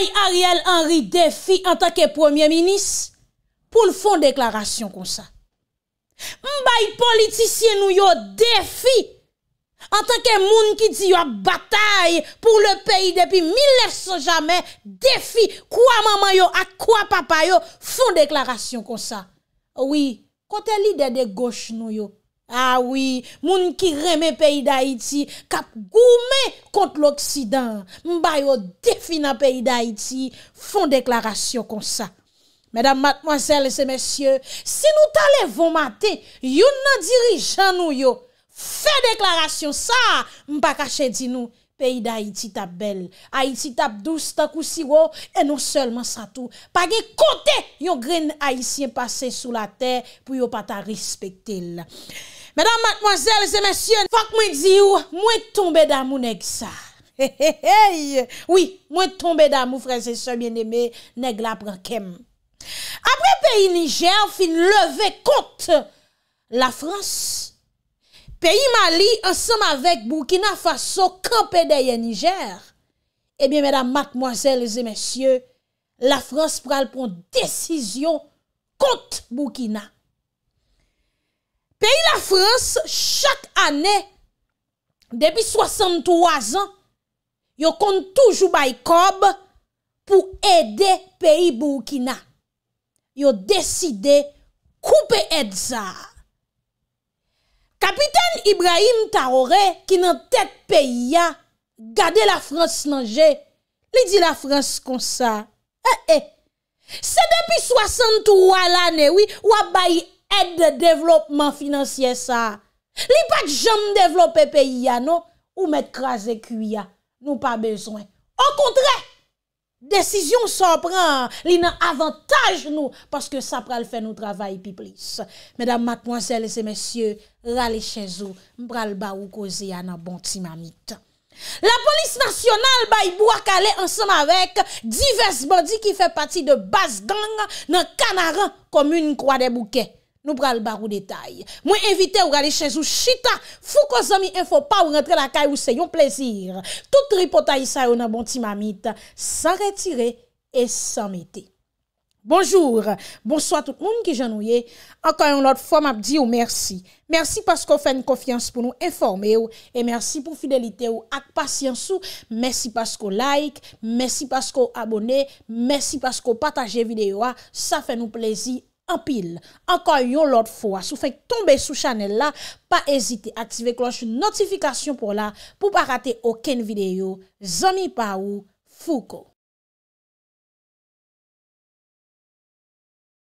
Mbaye Ariel Henry defi an tanke premier minis pou nou fon deklarasyon kon sa. Mbaye politisyen nou yo defi an tanke moun ki di yo batay pou le peyi depi 1900 jamen defi kwa maman yo ak kwa papa yo fon deklarasyon kon sa. Oui, kote lider de gauche nou yo. Awi, ah moun ki reme peyi da iti, kap goume kont l'Oksidan. Mba yo defina peyi da iti, fon deklarasyon kon sa. Medan matmwazel se mesye, si nou tale von mate, yon nan dirijan nou yo, fe deklarasyon sa, mba kache di nou, peyi da iti tap bel. Haiti tap douz takousi wo, e nou selman sa tou. Page kote yo gren haitien pase sou la ter pou yo pata rispektel la. Madame, mademoiselles et messieurs, Fak mwen zi ou, mwen tombe damou neg sa. He he he, oui, mwen tombe damou, frères et soeurs, Bien-aimés, neg la branquem. Apre peyi Niger fin leve kont la France, Peyi Mali ansam avek boukina faso kampedeye Niger, Ebyen, eh madame, mademoiselles et messieurs, La France pral pon desisyon kont boukina. Peyi la Frans, chak ane, depi 63 an, yo kon toujou bayi kob pou ede peyi boukina. Yo deside koupe edza. Kapiten Ibrahim Taoré, ki nan tet peyi ya, gade la Frans nanje, li di la Frans konsa. Se depi 63 ane, wabayi Ed de devlopman finansye sa. Li pat jom devloppe peyi ya nou, ou met kraze kuya. Nou pa bezwen. An kontre, desisyon son pran, li nan avantaj nou, paske sa pral fè nou travay pi plis. Medan mat mwansel se monsye, rale chenzo, mbral ba ou koze ya nan bonti mamit. La polis nasyonal bayi bo akale ansan avek, divers bandi ki fè pati de bas gang, nan kanaran komoun kwa de bouke. Nou pral bar ou detay. Mwen evite ou gale chez ou chita. Fou ko zami enfo pa ou rentre la kay ou se yon plezir. Tout ripota yisa ou nan bonti mamit. San retire et san mete. Bonjour. Bonsoit tout moun ki janouye. Ankan yon lot fom ap di ou mersi. Mersi pasko fèn kofyans pou nou informe ou. E mersi pou fidelite ou ak pasyans ou. Mersi pasko like. Mersi pasko abone. Mersi pasko pataje videyo a. Sa fè nou plezir. Anpil, anka yon lot fwa. Sou fèk tombe sou chanel la, pa ezite aktive kloche notifikasyon pou la pou pa rate oken videyo. Zoni pa ou, foukou.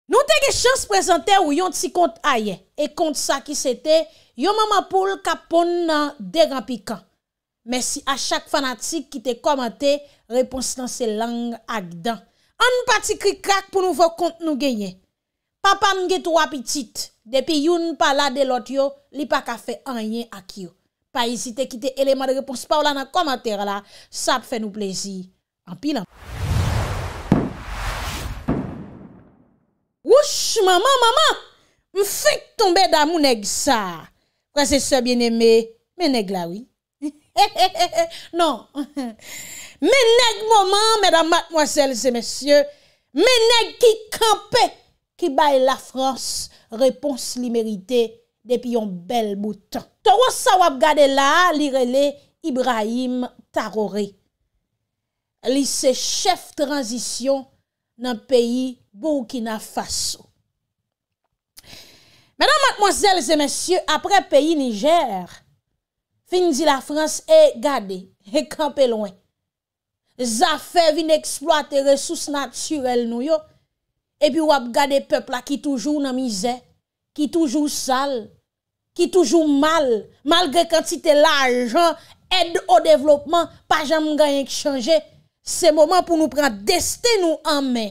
Nou te ge chans prezante ou yon ti kont a ye. E kont sa ki se te, yon mama pou l ka pon nan deran pi kan. Mersi a chak fanatik ki te komante, repons nan se lang ak dan. An nou pa ti kri krak pou nou vò kont nou genye. Pa pa mge tou apitit. Depi youn pa la de lot yo, li pa ka fe anyen ak yo. Pa yisi te kite eleman de repons pa ou la nan komater la. Sa ap fe nou plezi. Anpil anpil. Wouche, maman, maman. M fèk tombe da mounèk sa. Kwa se se bienemè, mènèk la wè. Non. Mènèk maman, mèdam matmoazèl, zè mèsyè. Mènèk ki kampe. Ki baye la Frans repons li merite depi yon bel boutan. Toron sa wap gade la li rele Ibrahim Tarore. Li se chef transisyon nan peyi Burkina Faso. Mèdan matmozèl zè mèsyè, apre peyi Niger, finzi la Frans e gade, e kampe loin. Zafè vin eksploate resous natyurel nou yo, et puis vous gade peuple là qui toujours dans misère, qui toujours sale, qui toujours mal, malgré quantité l'argent, aide au développement, pas jamais gagner qui changer. C'est moment pour nous prendre destin nous en main.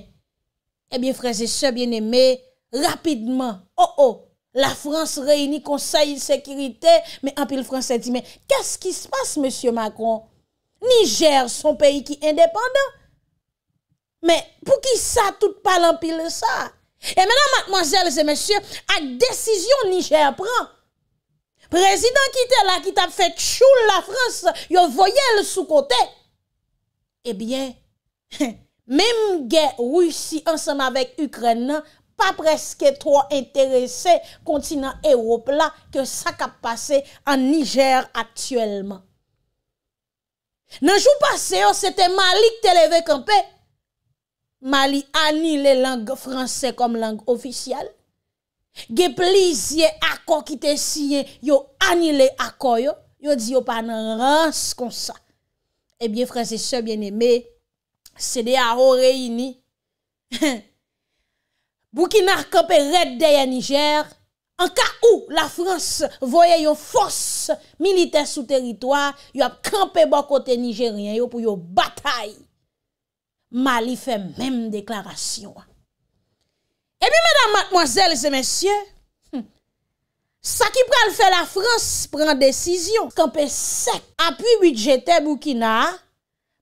Eh bien frères et sœurs bien-aimés, rapidement. Oh oh, la France réunit Conseil de sécurité, mais en pile français dit mais qu'est-ce qui se passe monsieur Macron? Niger, son pays qui est indépendant, Mè pou ki sa tout palan pil sa? E mè nan, mademoiselles et messieurs, ak desisyon Niger pran, prezident ki te la ki ta fèk choul la Frans, yo voyel sou kote, e eh bie, mè mge russi ansem avèk Ukren nan, pa preske tro interese kontinant Europe la, ke sa ka pase an Niger aktuelman. Nan jou pase yo, oh, se te malik te levek anpe, Mali annule langue français comme langue officielle. Ge plisye akor ki te siye yo anile akor yo, yo di yo pa nan rans kon sa. bien bien se bien eme, de a ho réuni. Boukina kope red deye Niger, en cas où la France voye une force militaire sou territoire yo ap campé bo côté Nigerien yo pou yo bataille. Mali fè mèm deklarasyon. E bi, mèdam matmoazèl, lèzè mèsyè, sa ki pral fè la Frans, pran desisyon, skan pe sek api wite jete bou kina,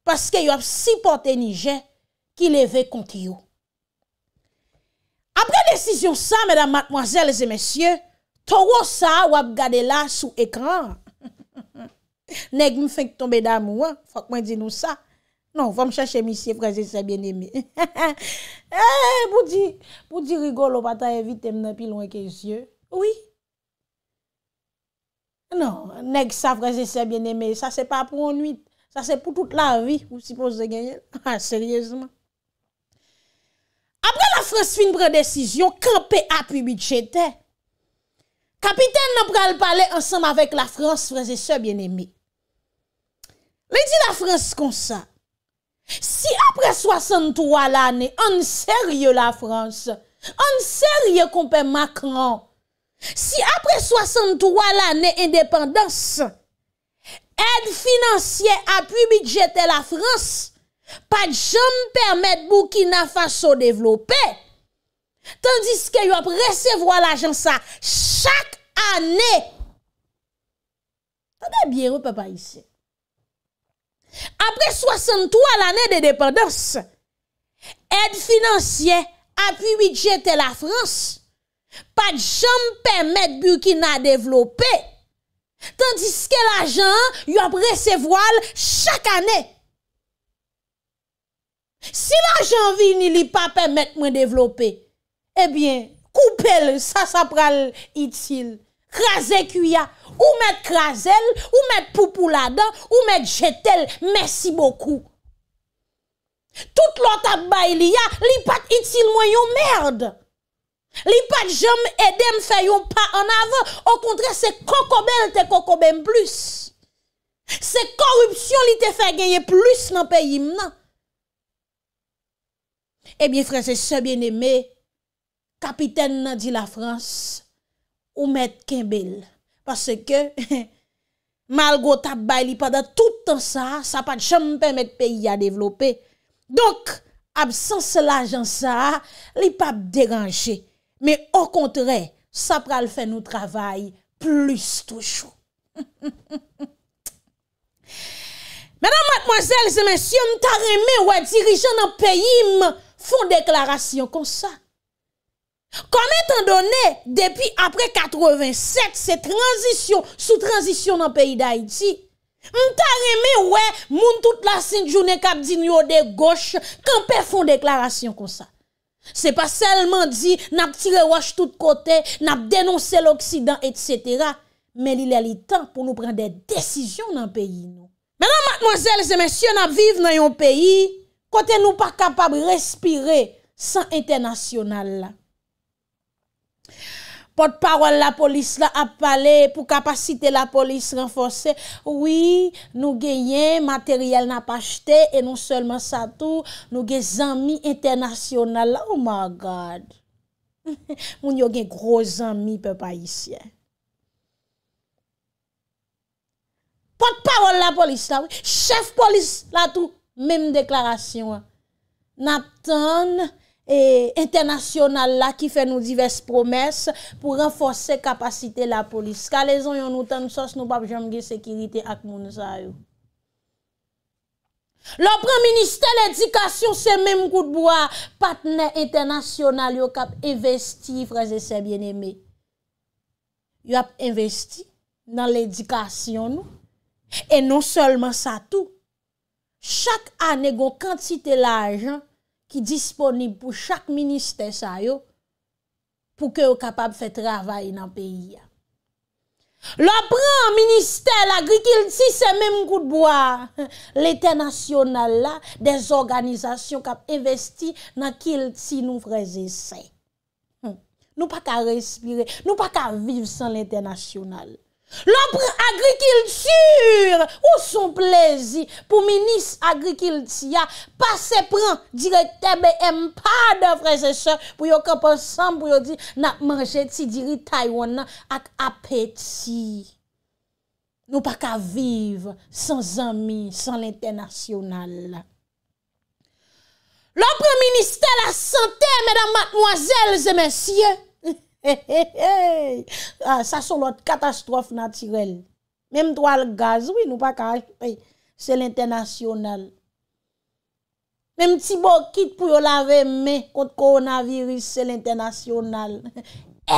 paske yo ap si pote nije ki leve konti yo. Apre desisyon sa, mèdam matmoazèl, lèzè mèsyè, to wos sa wap gade la sou ekran. Neg mwen fèk tombe da mou, fòk mwen di nou sa, Non, fòm chache misye fraze se bien eme. Pou di rigolo pata evite mnen pi loin ke zye. Oui. Non, nek sa fraze se bien eme. Sa se pa pou anuit. Sa se pou tout la vi. Pou si pou se genye. Seriezman. Apre la France fin pre-desisyon, krepe api bit chete. Kapiten nan pre al pale ansam avek la France fraze se bien eme. Le di la France konsa, Si apre 63 l'anè, an sè rye la Frans, an sè rye kompè Macron. Si apre 63 l'anè, indépendance, ed financiè apu bidjetè la Frans, pa djèm pèrmèd bou ki nan fassò dèvlopè. Tandis kè yon ap resevwa l'ajans sa chak anè. Anè biè, ou pè pa isè? Apre 63 l'anè de depados, ed financiè api widjetè la Frans, pa djom pèmèd Burkina dèvlopè, tandis ke la jan yon prese voal chak anè. Si la jan vi nili pa pèmèd mwen dèvlopè, e eh bie koupèl sa sa pral itil. Krasè kou ya, ou mèd krasèl, ou mèd poupou la dan, ou mèd jetèl, mèsi bokou. Tout l'otak bay li ya, li pat itil mwen yon mèrd. Li pat jom edèm fè yon pa an avan, an kontre se koko bel te koko bem plus. Se korupsyon li te fè genye plus nan pe yim nan. Ebyen eh frèze se bienemè, kapiten nan di la frans. Ou mèt kembèl. Pase ke, malgo tabay li pa da tout an sa, sa pa chan mpè mèt peyi ya devlopè. Donk, absans la jan sa, li pa dèranjè. Mè o kontre, sa pral fè nou travay plus toujou. Mèdan matmozèl, zè mèsyon, tarè mè wè dirijan nan peyi m fòn deklarasyon kon sa. Kon etan donè, depi apre 87, se tranjisyon, sou tranjisyon nan peyi d'Haïti, m ta remè wè moun tout la sinjounè kap di nyode goch, kan pe fon deklarasyon kon sa. Se pa selman di, nap tire waj tout kote, nap denonse l'Oksidan, etc. Men li lè li tan pou nou pren de desisyon nan peyi nou. Men nan matmozèl, se men syon ap viv nan yon peyi, kote nou pa kapab respire san internasyonal la. Pot parol la polis la ap pale pou kapasite la polis renfose. Oui, nou gen yen materyel na pa chete. E nou selman sa tou, nou gen zami internasyonal la. Oh my God! Moun yo gen groz zami pe pa isye. Pot parol la polis la. Chef polis la tou. Mem deklarasyon. Nap tonne. E internasyonal la ki fe nou divers promes pou renfose kapasite la polis. Kale zon yon nou tan nou sos nou bab jom ge sekirite ak moun zayou. Lopran minister l'edikasyon se men mkout bo a patne internasyonal yo kap investi fraze se bien eme. Yo ap investi nan l'edikasyon nou. E non solman sa tou. Chak ane gon kantite la ajan ki disponib pou chak minister sa yo pou ke yo kapab fè travay nan peyi ya. Lo pran minister l'agri ki l'ti se mèm gout boya. L'été nasyonal la, des organizasyon kap investi nan ki l'ti nou freze se. Hm. Nou pa ka respire, nou pa ka vive san l'été nasyonal la. Lopre agrikilture ou son plezi pou minis agrikiltia pa se pran dire tebe empa devre se se pou yo kap ansan pou yo di na manje ti diri taiwana ak apeti. Nou pa ka vive san zami, san l'internasyonal. Lopre minister la sante, medan matmoazel, zemensye, Ha, ah, ha, ha, ha, sa son lot katastrofe natirel. Mem to al gaz, oui, nou pa ka, hey, se l'internasyonal. Mem ti bo kit pou yo lave me konti koronavirus, se l'internasyonal.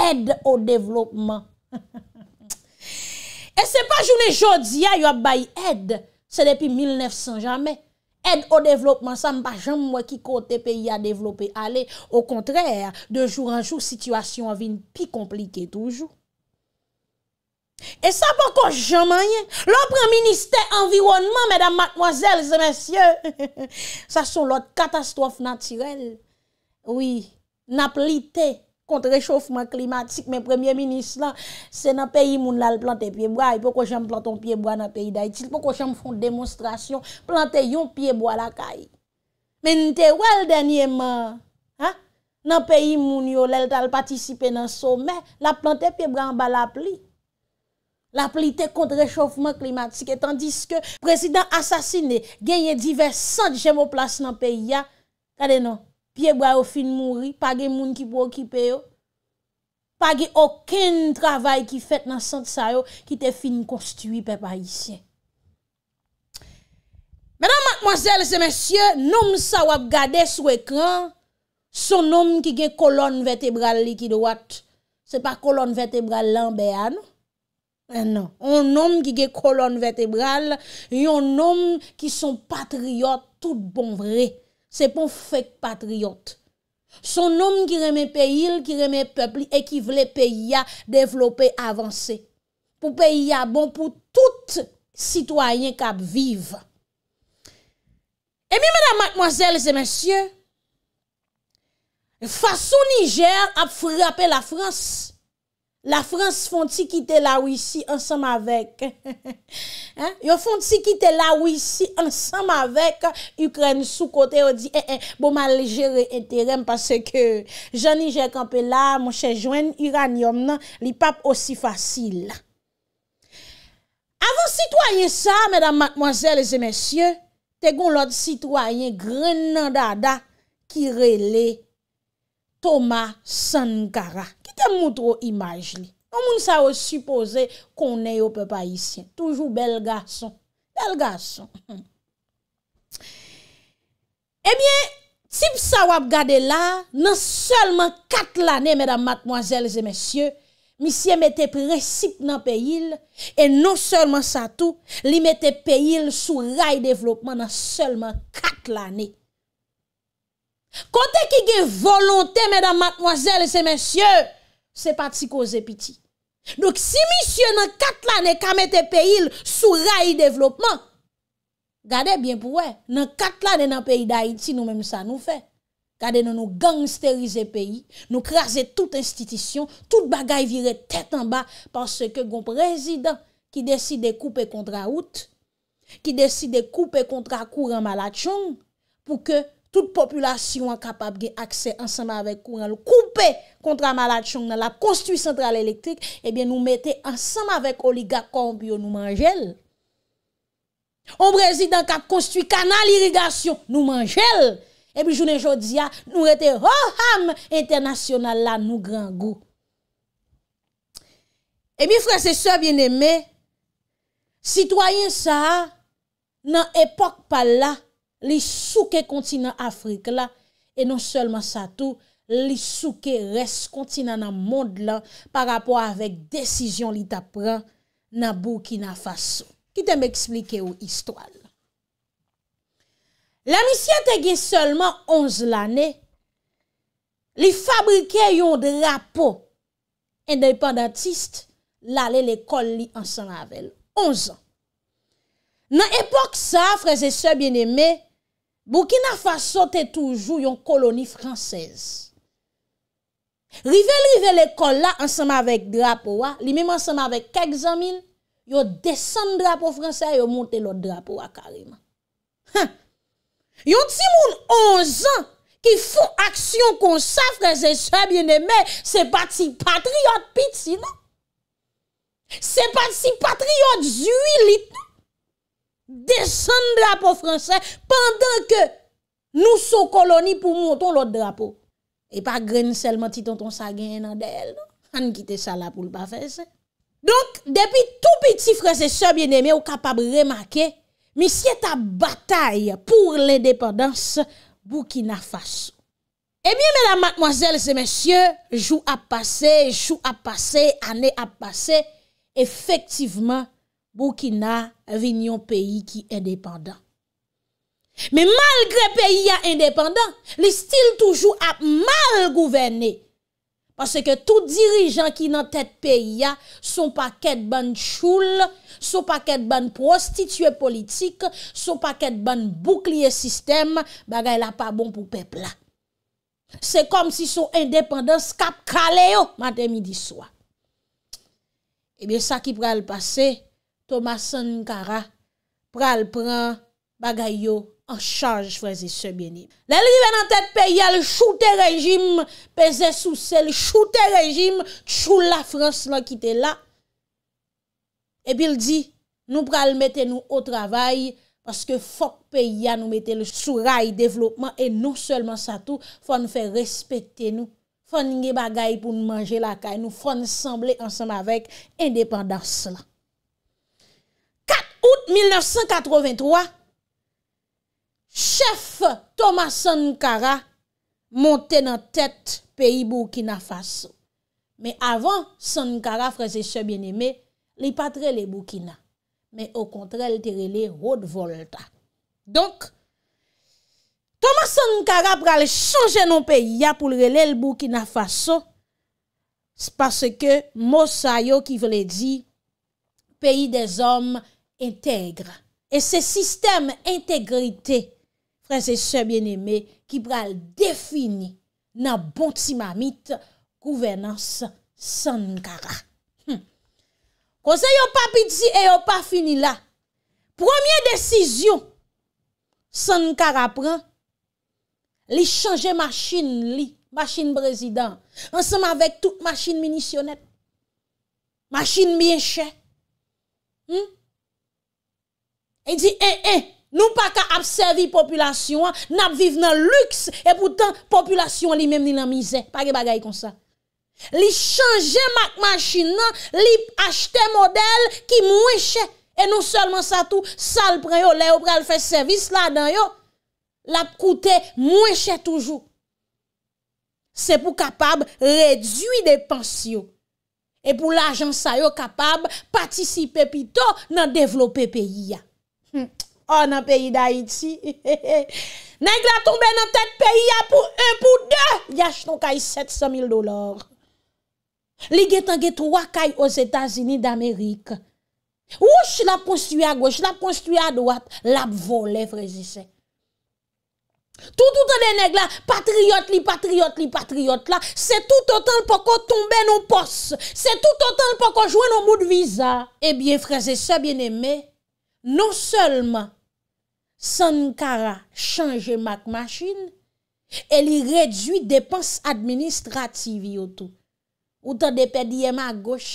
Ed o devlopman. E se pa jouni jodi ya yo bay ed, se depi 1900 jamè. Ed o devlopman, sa mba jom mwen ki kote peyi a devloppe ale. O kontrèr, de joun an joun, sitwasyon avin pi komplike toujou. E sa bako jomanyen. Lopre minister environnement, medam matmozèl, zemensye. Sa son lot katastrofe natyrel. Oui, naplite. kontre-rechofman klimatik, men premye minis lan, se nan peyi moun lal plante piyebwa, pou ko jem planton piyebwa nan peyi da itil, pou ko jem fon demonstrasyon, plante yon piyebwa lakay. Men te wè l denye man, nan peyi moun yo lal tal patisipe nan somè, la plante piyebwa an ba la pli. La pli te kontre-rechofman klimatik, etan diske prezident asasine, genye diversant jemoplas nan peyi ya, kade nan? Piye bwa yo fin mouri, pa ge moun ki pou okipe yo. Pa ge oken travay ki fet nan sante sa yo, ki te fin konstui pe pa isye. Menan, mademoiselle, se mesye, nom sa wap gade sou ekran, son nom ki ge kolon vetebral li ki do wate. Se pa kolon vetebral lan be an. Ah, Enon, eh, on nom ki ge kolon vetebral, yon nom ki son patriot tout bon vreye. Se pou fèk patriote. Son nom ki remè peyil, ki remè pepli, e ki vle peyya devlopè avansè. Pou peyya bon pou tout sitwayen kap viv. E mi mèdame, mèdame, mèdame, mèdame, fason Niger ap frapè la Fransè. La Frans fon ti kite la ou isi ansam avek. Yo fon ti kite la ou isi ansam avek. Ukren sou kote ou di, e, eh, e, eh, bo ma lejere enterem. Pase ke Jani Jekampela, Monshejwen, Uranium nan. Li pap osi fasil. Avan sitwayen sa, medan matmoazel e zemesye, te gon lot sitwayen grenan dada kirele. Thomas Sankara Kitè moutro imaj li Moun sa wè suppose konè yo pe pa isyen Toujou bel gason Bel gason Ebyen, sip sa wè ap gade la Nan selman kat l'anè Mèdam matmoazèl zè mèsyè Misye mète pre sip nan pe yil E non selman sa tou Li mète pe yil sou ray Devlopman nan selman kat l'anè Kontè ki gen volontè, mèdam matmoazèl, se mèsyè, se pati ko zè piti. Nouk si mèsyè nan katla ne kamète peyil sou ray devlopman, gade bien pouè, nan katla nan peyil d'Haïti nou mèm sa nou fè. Gade nan nou gangsterize peyil, nou krasè tout institisyon, tout bagay vire tèt anba panse ke goun prezident ki deside koupe kontra out, ki deside koupe kontra kouran malachon pou ke tout populasyon an kapab ge akse ansama avek kouran lou. Koupe kontra malat chong nan la konstuit sentral elektrik, ebyen eh nou mette ansama avek oliga koumbi ou nou manjel. Ou brezid an kap konstuit kanal irrigasyon, nou manjel. Ebyen eh jounen jodi ya, nou rete ho ham internasyonan la nou gran go. Ebyen eh franse se vyen eme, sitwayen sa nan epok pal la, li souke konti nan Afrika la, e non selman sa tou, li souke res konti nan an mond la, par apwa avèk desisyon li tapran, nan bou ki nan fason. Ki te mè eksplike ou histwal. La misyen te gen selman 11 l'anè, li fabrike yon drapo, endepandatist, la le lekol li ansan avèl. 11 an. Nan epok sa, freze se bienemè, Bwokina fwa sote toujou yon koloni fransez. Rive l'rive l'ekol la ansama vek drapo wa, li mèm ansama vek kak zamin, yo desen drapo fransez, yo monte l'ot drapo wa karima. Yon ti moun 11 an ki fwa aksyon kon safre, zè chèb yon emè, se pati patriot piti nou. Se pati patriot zui lit nou. Desen drapo franse Pendan ke nou sou koloni pou monton lot drapo E pa gren sel mati ton ton sa gen nan del An kite sa la pou l pa fese Donk depi tou piti franse se bien eme ou kapab remake Misye ta batay pou l indepedans Bou ki na fase Ebyen mena matmoazel se mesye Jou ap pase, jou ap pase, ane ap pase Efektiveman bou ki na vinyon peyi ki endependant. Me malgre peyi ya endependant, li stil toujou ap mal gouvene. Pase ke tou dirijan ki nan tèt peyi ya, sou pa ket ban choul, sou pa ket ban prostitue politik, sou pa ket ban boukliye sistem, bagay la pa bon pou pepla. Se kom si sou endependant, skap kale yo, matè mi di swa. Ebyen eh sa ki pral pase, Thomas Sankara pral pran bagay yo an chanj vrezi se bjeni. Lè li ven an tèt pe yal choute rejim pe zè sou sè, choute rejim chou la Frans la ki te la. Epi l di, nou pral mette nou o travay paske fok pe yal nou mette sou ray devlopman e nou selman sa tou fòn fè respette nou, fòn nge bagay pou nou manje la kay, nou fòn semblé ansan avèk indépendans la. Oud 1983, chef Thomas Sankara monte nan tet peyi Burkina Faso. Me avan, Sankara, frazeche bien eme, li patre le Burkina. Me o kontre, li tere le road volta. Donk, Thomas Sankara prale chanje nan peyi ya pou le rele le Burkina Faso, se passe ke mou sa yo ki vle di peyi de zombe E se sistem integrite, prese se bien eme, ki pral defini nan bonti mamit kouvenans Sankara. Kose yo pa piti e yo pa fini la. Premier desisyon Sankara pran, li chanje machin li, machin prezident. Ansem avèk tout machin minisyonet, machin miyeche. Hmm? E di en en, nou pa ka ap servi populasyon an, nap viv nan luks, e poutan populasyon li menm ni nan mizè. Pa ge bagay kon sa. Li chanje mak machin nan, li achte model ki mwenche. E nou solman sa tou, sa l preyo, leyo preyo fè servis la dan yo, lap koute mwenche toujou. Se pou kapab redwi de pensyo. E pou lajan sa yo kapab patisipe pito nan devlope peyi ya. On oh, an peyi da iti. Neg la tombe nan tet peyi ya pou un pou de, yash ton kay 700.000 dolar. Li getan getou wakay os Etasini d'Amerik. Ou ch la ponstuy a go, ch la ponstuy a doat, la pou voler, frezi se. Tout ou ton de neg la, patriyot li, patriyot li, patriyot la, se tout ou ton l poko tombe nan pos, se tout ou ton l poko jwen nan moud viza, e eh bien frezi se, bien eme, Non selman, Sankara chanje mak machine, e li redwi depans administrativi yo tou. Ou ta de pedi yema goch,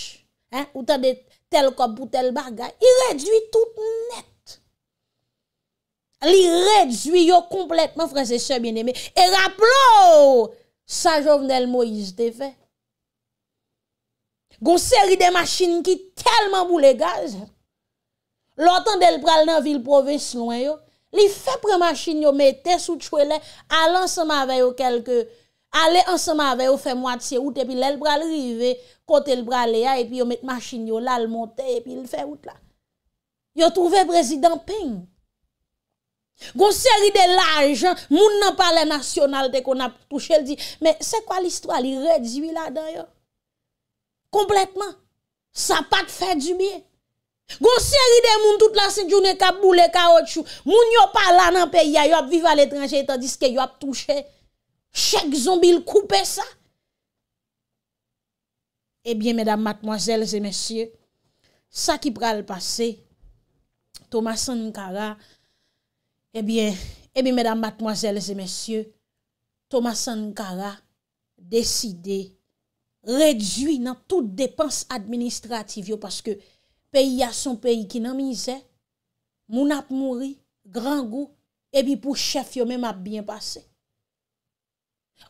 ou ta de tel kop pou tel bagay, i redwi tout net. Li redwi yo kompletman, franse se bin eme, e raplo sa jovnel Moïse te fe. Gon seri de machine ki telman bou le gaz, e, Lò tan del pral nan vil province loun yo, li fepre machin yo metè sou tchouè lè, alè ansema vè yo kelke, alè ansema vè yo fè mwatsè out, epi lè l pral rive, kote l pral lè ya, epi yo met machin yo lal montè, epi l fè out la. Yo trouvè prezidant ping. Gon seri de l'ajan, moun nan pale nasyonal te kon ap touche l di, mè se kwa l istwa li rediwi la dan yo? Kompletman. Sa pat fè di miye. Gon seri de moun tout la se jounen Kaboule ka otchou Moun yo pala nan peya Yo ap vive al etranje Tandis ke yo ap touche Chek zombil koupe sa Ebyen eh medan matmoazel Se mesye Sa ki pral pase Thomas Sankara Ebyen eh Ebyen eh medan matmoazel Se mesye Thomas Sankara Deside Redwi nan tout depans administrativ yo Paske peyi a son peyi ki nan minise, moun ap mouri, gran gou, epi pou chef yo men ap bien pase.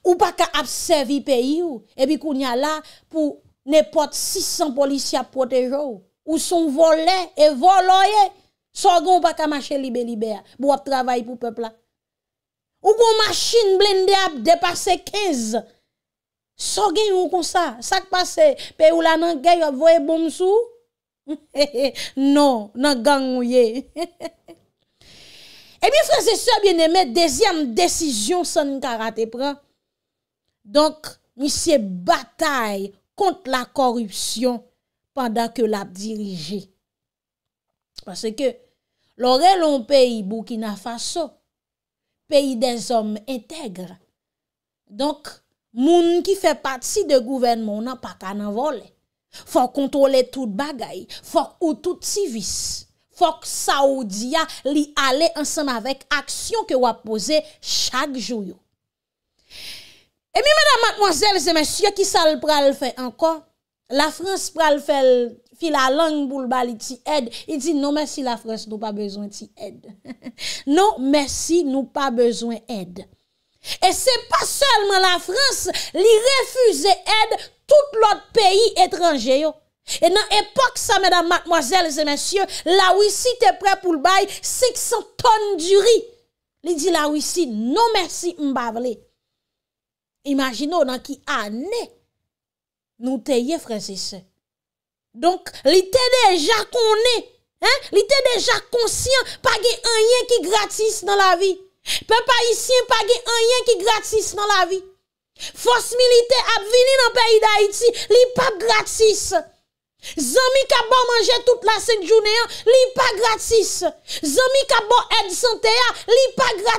Ou pa ka ap sevi peyi ou, epi pou nye la, pou ne pot 600 polisi ap protejou, ou son vole, e vole oye, so gen ou pa ka mache libe-libe a, bo ap travaye pou pepla. Ou kon machine blinde ap depase 15, so gen ou kon sa, sak pase, peyi ou la nan gey ap voye bom sou, Non, nan gang mwenye. E eh mi franse so, biye ne met dezyam desisyon san ni karate pran. Donk, mi se batay kont la korupsyon padan ke lap dirije. Pase ke, lore lon peyi bou ki na faso, peyi de zom entegre. Donk, moun ki fe pati de gouvenmon nan pakana volè. Fok kontrole tout bagay, fok ou tout sivis, fok saoudiya ah, li ale ansam avek aksyon ke wap pose chak joyo. E mi mèdam matmoazèl, se mèsyè ki sal pral fè anko, la frans pral fè fi la lang boulbali ti ed, i di nou mèsi la frans nou pa bezwen ti ed, nou mèsi nou pa bezwen ed. E se pa selman la Frans Li refuze ed Tout lot peyi etranje yo E nan epok sa Madame, mademoiselles et messieurs La wisi te pre pou l'bay 600 tonne di ri Li di la wisi, non mersi mbavle Imagino nan ki ane Nou te ye Fransise Donk Li te deja konne Li te deja konsyen Page anye ki gratis nan la vi Pe pa isyen page anyen ki gratis nan la vi. Fos milite ap vini nan peyi da iti, li pa gratis. Zami ka bo manje tout la sen jounen, li pa gratis. Zami ka bo edi sante ya, li pa gratis.